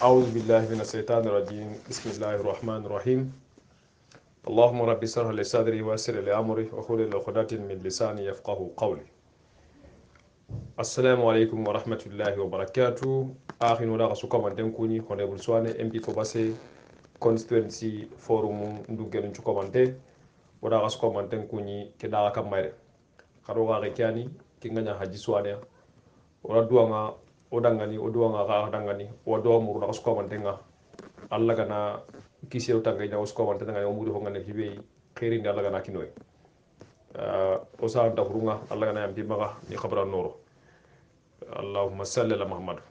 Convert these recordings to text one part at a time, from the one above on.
أعوذ بالله من الشيطان الرجيم بسم الله الرحمن الرحيم اللهم رب اشرح لي صدري ويسر لي أمري واحلل عقدة من لساني يفقه قولي assalamu aleykum wa rahmatullahi wa barakatu ahino laxa sukamanten kuni honorable soane mp fo base constituency forum nduggenum cukamante woɗaxa sukamanten kuni ke ɗaxa kam mayre xaɗo waxe keani ke gaña haji soanea wona duwanga o dangani o duwanga xa dangani wa duwa muruna xa sukamantenga alla gana kisero tangaña o sukamante dangani o muri fongane hiɓey xerinde alla gana kinoye o sahan dafurunga alla gana yam pimaxa ni xabra uh, noro allahuma salli ala mahamadu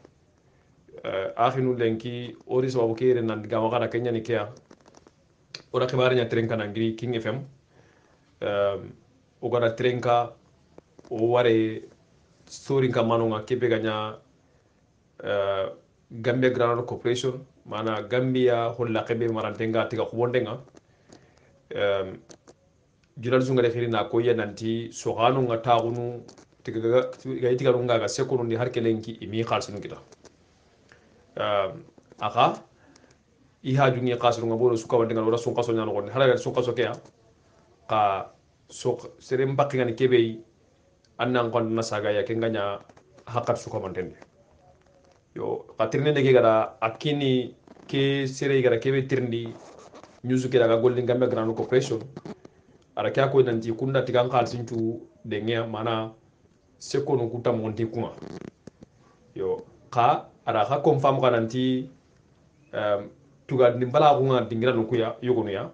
uh, axinu lenki ori sababu ke yere nandigama xana ke ñani keya ora xibareña tren kana ngiri king fm o um, gana tren ka o ware sorin ka manonga ke be gaña Uh, gambia granada corporation mana gambia holla keɓe marantenga tiga huɓondenga um, journalisme ngare xiri na koya nanti soxanonga taxunu tigayi tiganungaga sekonundi har kelenki imi xalisinu kita um, axa i hajungi xasilunga bono sukawandengan wora sunxasoñanoxonde haraga sunxaso keya xa sere mbaqingani keɓey an nan xanduna saga ya ke ngaña xaqat sukamantende yo ka tirindinde ke gada a kini ke sere gara be tirindi ñusu ke daga golden gambia grand corporation ara ke a koy nanti kunda tigan xaalisin cu dengeya mana sekonu kuta monti um, kunga yo xa ara xa confam xa nanti um, tugadini dingira dingiranu kuya eh, ya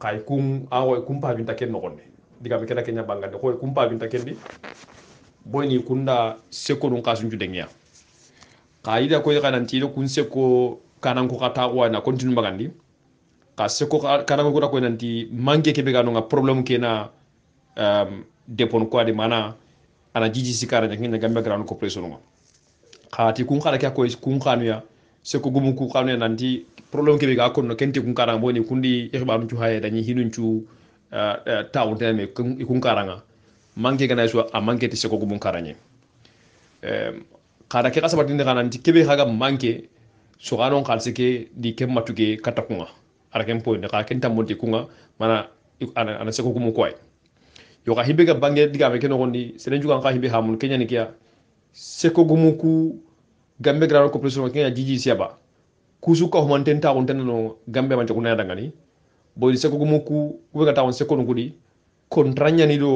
xay uh, kum a xoy kum pabinta ken noxonne digame kena keña bangande xoy kum pabinta kendi boyni kunda sekonun xaalisin cu dengeya qaida koy xanantiɗo kun sekko kananko xa taxuwana continue mbagandi xa sekko kananko kota koy nanti manque keɓe ga nonga probléme kena um, dépon quoi de mana ana jiji sikara ñake ñagambe grano ko presonunga xaati kun xana ke a koy kun xanuya sekko gumum kun xanuya nanti probléme keɓe ga konno kenti kun karanga boni kundi ixibaruncu haye dañi hinuncu uh, uh, taxuntename kun karanga manque ganay so a manque ti sekko gumum karañe um, xara ke xa sabatindi xana nti kebe xaga manke soxanon xaalise ke di ke matu ke katta kunga ara ken poyinde xa ken tammonte kunga mana ana seko kumu koy yo xa hibe ga bange digame ke noxondi seren cugan xa hibe xamun keñani keya seko gumu ku gambe grano copression keña jiji siaba kusu ka humanten taxuntenano gambe mante kunaya dangani boydi seko gumu ku kuɓega taxon seko nukudi contrañani do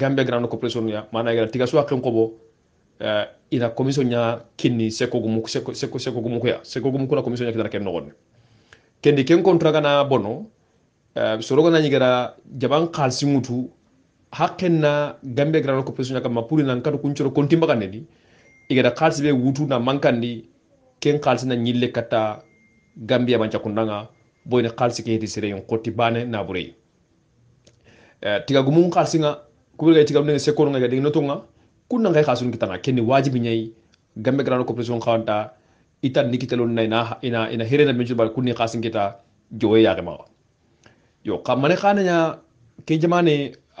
gambe grano copression ya mana gara tiga su a ken qobo Eh, ina commission nya kinni seko gumu seko seko gumu ko seko gumu ko eh, na commission nya kidara kem nogon kendi ken kontra kana bono soro kana nyigara jaban khalsi mutu hakkenna gambe grano ko commission nya kam mapuri nan kadu kunchoro kontimba kanedi igada khalsi be wutu na mankandi ken khalsi na nyille kata gambia banca kundanga boyne khalsi ke hedi sere yon koti bane na burei eh, tiga gumu khalsi nga kubira tiga mne seko nga gading notonga kunna ngay khasun kitana kenni wajibi nyai gambe grano corporation khawanta ita nikitelon na ina ina ina herena menchu bal kunni khasin kita jowe ya gama yo kamane khana nya ke jamane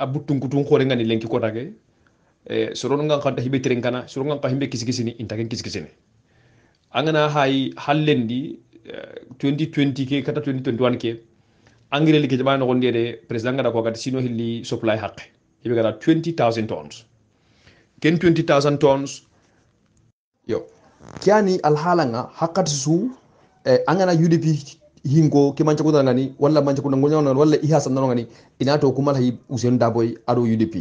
abutun kutun khore ngani lenki kota ke e soron ngan khanta hibe tren kana soron ngan khimbe kisikisini intaken kisikisini angana hay hallendi 2020 e, ke kata 2021 ke angireli ke jamane gonde de president ngada ko kata sino hilli supply hakke ibe kata 20000 tons ken 20000 tons yo kyani alhalanga hakat su eh, angana udp hingo ke manca kudan ngani walla manca kudan gonya non walla iha sannan ngani ina to kuma usen daboy ado udp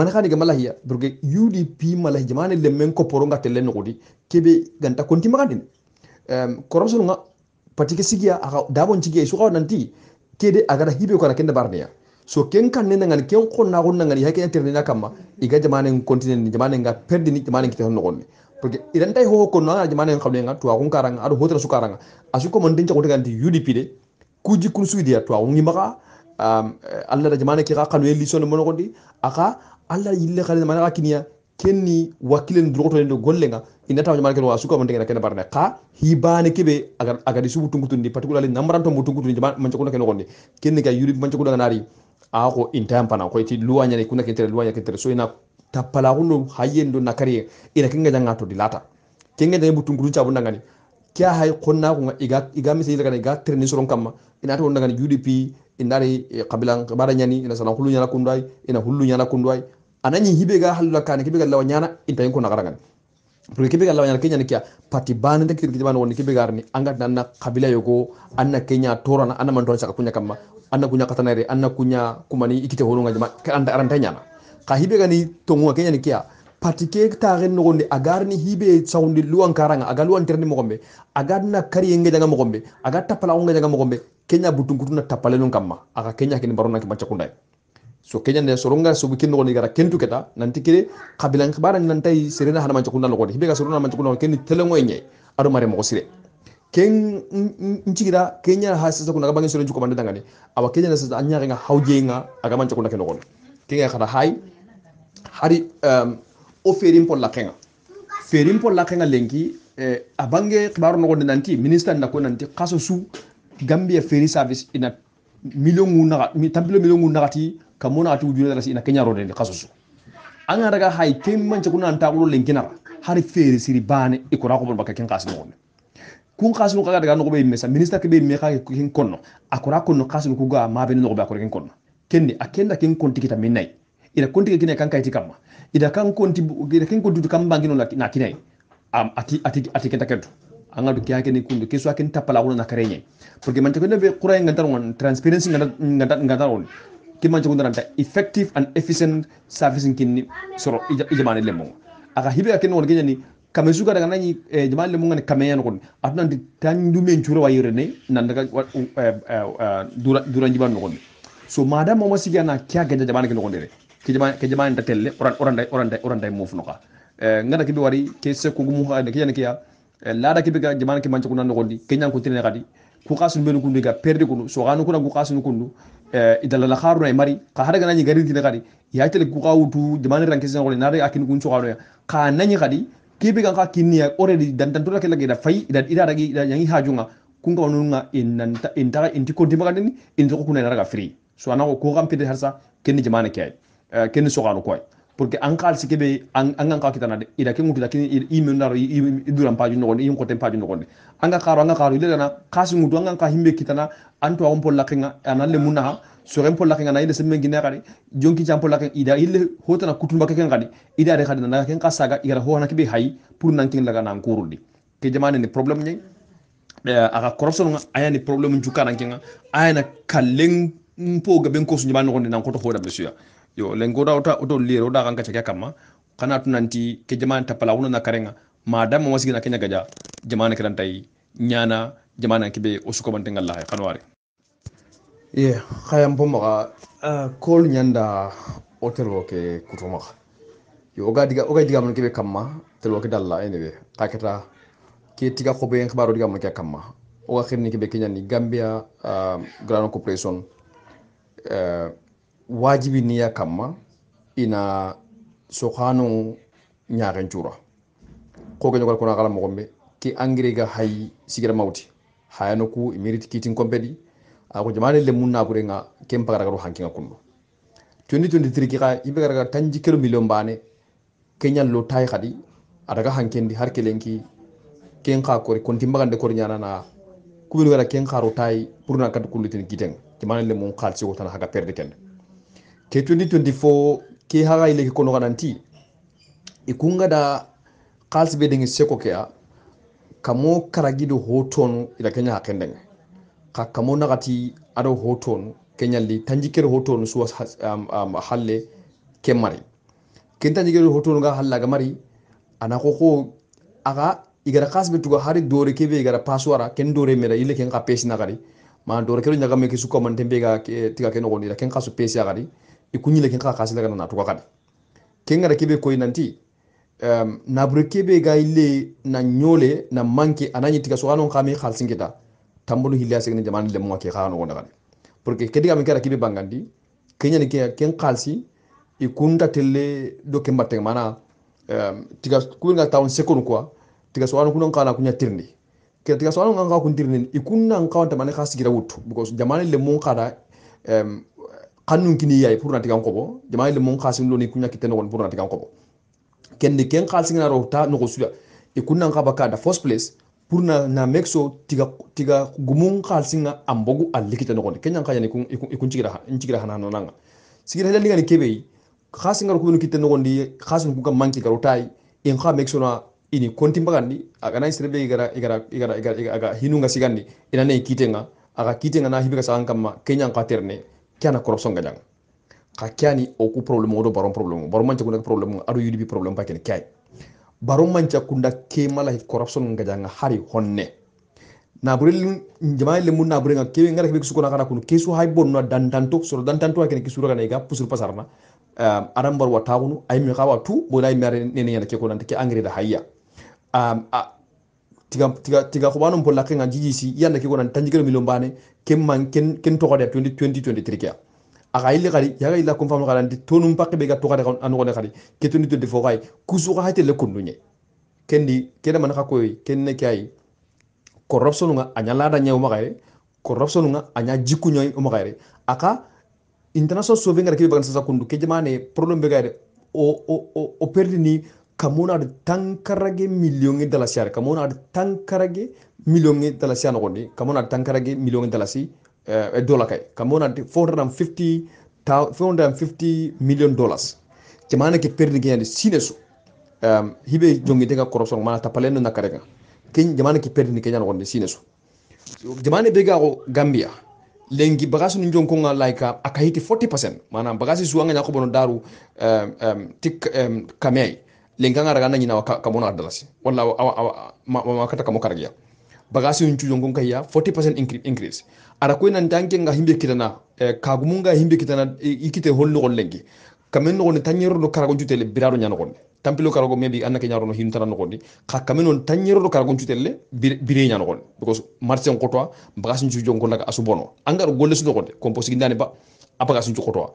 man khani ga malahiya burge udp malahi jamane lemmen ko poronga telle no godi kebe ganta konti magadin um, corruption nga patike sigia aga dabon cigia su nanti kede agada hibe ko na kenda barniya so ken kan ne ngani ken ko na gon ngani hake enter ne kama iga jamane continent ni jamane nga perdi ni jamane kitan no gonne porque idan tay ho ko na jamane ng nga to akun karanga adu hotel su karanga asu ko mon den ko ganti UDP de kuji kun su dia to akun ngi maka um, alla da jamane ki ga kanu li sonu mon gondi aka alla yille khale jamane ga kiniya kenni wakilen droto ndo gollenga inata wanyama kero asuka mandengena kena barna ka hibane kebe agar agar disubu tungutundi particularly namran to mutungutundi man chokuna keno gonde kenni ga yuri man chokuna nari ako intan pana ko iti luwa nya kuna kentere luwa nya so ina tapala hunu hayendo na kare ina kinga janga to dilata kinga da butunguru cha bunda ngani kya hay konna ko iga iga mi sey daga iga treni soron kamma ina to daga UDP indari eh, kabilan bara nyani ina salan hulu nya kundai ina hulu nya kundai anani hibe ga halu kan kibe ga lawa nya intan na garanga pour kebe galla wanyal kenya nikia pati bana nda kitir kitibana wani kebe garni anga nanna kabila yoko anna kenya torana anna mandona saka kunya kama anna kunya katanare anna kunya kumani ikite holunga jama anda aranta nyana ka hibe gani tongwa kenya ni kia patike taren no ni agar ni hibe saundi luan karanga aga luan terni mogombe aga na kari enge janga mogombe aga tapala onga janga mogombe kenya butun kutuna tapale no kamma aga kenya kini barona ki macha kundai e. so kenya ne soronga so bikin no ni gara kentu keta nanti kire kabilan khabaran nanti sirena hana mancha no gonde hibe ga sirena mancha kundal keni telengwe nye adu mare mo sire ken ntigira sasa kuna kabangi sore juko bandita ngani awa sasa anyare nga haujenga agamancho kuna keno kenya kada hai hari um, o ferin pol la kenga ferin lengi eh, abange kibaro no nanti minister na ko nanti kaso su gambia ferry service ina million nguna mi tampilo million nguna kati kamona ati ujuna dala ina kenya road kaso su anga daga hai ken kuna anta lengi na hari ferry siri ikora ko bon bakakin kaso no kun khasinu kaga daga nogo be mesa minister ke be me kaga kin konno akora konno khasinu kuga ma be nogo be akora kin konno kenni akenda kin konti kita minnai ida konti ke kinai kanka iti kamma ida kan konti ida kin konti kamba ngino na kinai am ati ati ati kenta kento anga du kiyake ni kundu keswa kin tapala kuna na karenye porque man tekende be qura ngantar on transparency ngantar ngantar on ki man tekende ranta effective and efficient servicing kinni soro ijamane lemongo aga hibe akene on genyani kame suka daga nani e, eh, jamaa le mungani kame yano koni atuna ndi tandu men chura wa yirene nandaga uh, eh, uh, eh, uh, dura dura njiba no koni so madam mama sigi ana kya gaja jamaa ke no koni re ke jamaa nda telle oran oran dai oran dai oran dai move kibi wari ke se ku gumu ha ke yana kiya lada kibi ga jamaa ke manchu kunan no koni ke nyan kadi ku benu kundu ga perde kunu so ganu kuna ku kundu e, idala la kharu na mari ka hada ga nani tine kadi ya tele jamaa ran ke na re akin kun so kanu ya ka nani kadi kibi kan ka kinniya already dantantola ke lageda fay ida ida ragi ida yangi hajunga kunga wanunga inanta intara inti kontima in intoko kuna ina raga free so anako ko kan pede harsa kenni jamana kay eh, kenni sokano koy pour que an kalsi kebe an an ka kitana ida ke ngutu lakini i men dar i duran paju no i ngoten paju no anga karo anga karo ile dana kasi ngutu anga ka himbe kitana antu a ompol lakinga analle munaha soren polla ken anayi semmen gine kadi jonki jam polla ken ida ille hotana kutumba ken kadi ida re kadi nanaga ken kasaga igara ho hana kibe hayi pour nan laga nan kurudi ke jamane ni problem nyi eh, aga corruption aya ni problem njuka nan aya na kallen mpo gaben ko sunyi ngonde nan ko hoda besuya yo lengo da ota oto da kan kacha kama kana tunanti ke jamane tapala wona na karenga madama wasigina kenya gaja jamane kirantai nyana jamana kibe osuko bantengalla ye xayan pomaxa eh, kool ñanda wo telwo kuto kutumaxa yo oga diga oga digamon keɓe kamma telwo ke dalla ene ɓe xa keta ke tiga xoɓe xibaro digamon ke a kamma oga xirni keɓe keñani gambia eh, grano corporation eh, wajibi niya kamma ina soxano ñaxen cura xoge ñogal kona xala moxon ɓe ke engrais ga hay sigira mawti xayano ku i e mérite kiitin ako jamane le munna kure nga kem pagara karo hanki nga kunno 2023 ki ka ibe gara tanji kero million bane kenya lo tay khadi adaga hankendi har kelenki ken kha kore konti magande kore nyana na kubinu gara ken kha ro tay pour na kat kulutin giten jamane le mun khalsi ko tan haga perde ken ke 2024 ke haga ile ko no gananti ikunga da khalsi be dengi seko ke kamo karagido hoton ila kenya hakendenge xa kamo naxati aɗo hotonu ke keñalli tanjikere ho toon suwa halle ke mari ken tanjikere ho toon ga hallaga mari ana ko ko aga igara kasɓe tuga hari dore keɓe igara pasuwara ken dore mera yille ken ka pesina gari ma dore keɗo ñagame ke sukkamante mbega tiga ke nogonira ken kaso pesi a i kuñile ken ka kasilagana natuga gadi ken gara keɓe koy nanti um, nabure keɓe ga yille na ñole na manke anañi tiga so anon kami halsingeta tambulu hilya segni jamani le mo ke khana wona gade porque ke diga mi kara kibe bangandi kenya ni ken khalsi i kunta telle do ke mbatte mana tiga kunga tawon sekon kwa tiga so kunan kala kunya tirni ke tiga so anon kan kun tirni i kunna kan kawanta mane khasi gira wutu because jamani le mon kada kanun kini yayi pour na tiga ngobo jamani le mon khasi lo ni kunya kitene won pour na tiga ngobo ken ni ken khalsi ngara ro ta no ko suya i kunna kan baka da first place pour na na make so tiga tiga gumun khalsinga ambogu alikita no gonde kenyan kayani kun ikun tigira intigira hanano nanga sigira hela ligani kebe khasinga ko bunu kitta no gonde khasun ku kam manki garotai in kha make so na ini konti bagandi aga na sirbe igara igara igara igara aga hinunga sigandi ina ne kitenga aga kitenga na hibika sangan kama kenyan ka terne kana korosonga jang ka kyani oku problem odo baron problem baron manche kuna problem adu yudibi problem pa kyai baro manca kunda kema la corruption ngaja nga hari honne na buril jamaay le mun na ngara kebe kusukona kana kunu kesu hay bonno dantanto soro dantanto akene kisura kana ga pusur pasarna um, aran bar ay mi kawa tu bo mere ne yana ke ko nan take da hayya um, a tiga tiga tiga ko banon bolla kenga jiji si yanda ke ko nan tanjigel ken man ken ken to ko 2023 aga ile gari yaga ila konfam garanti tonum pakke bega to gari anu gari gari ketoni to defo gari kusu ga hate le kundunye kendi keda man koy kenne kay corruption nga anya lada nyew magare corruption nga anya jiku nyoy magare aka international sauve ngara kibe bagansa kundu ke jamane problem bega o o o, o perdi ni kamona de tankarage million de la siare de tankarage million de la siare ngondi de tankarage million de la uh, dola kay kam wona 450 450 million dollars jamana ke perdi gen de sinesu um, jongi jongidega corruption mana tapaleno na karega kin jamana ke perdi ni keñan wonde sine jamana bega go gambia lengi bagasi nu jonkonga layka aka hiti 40 mana bagasi nyako bono daru um, um, tik um, kameyay lengi anga raga nañinawa kamona dalasi walla makata kamo kargiya bagasi un cujo gon kayya 40% increase ara ko nan tanke nga himbe kitana eh, kagumu nga himbe kitana eh, ikite holno gon lengi kamen gon tanyero do karago jutele biraro nyano gon tampilo karago mebi ke nyaro no hintana no gondi ka kamen on tanyero do karago jutele bire nyano gon because marché on kotwa bagasi un cujo gon laga asubono angaro golle su do gon composi gindane ba apaka sun cukoto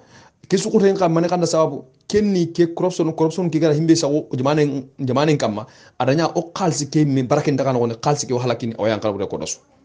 ke su kutin kan mane kan sababu kenni ke corruption corruption ke gara himbe sawo jamanen jamanen kamma ah? adanya o oh, kalsi ke min barakin daga no kalsi ke halakini o oh, yan karbu da kodasu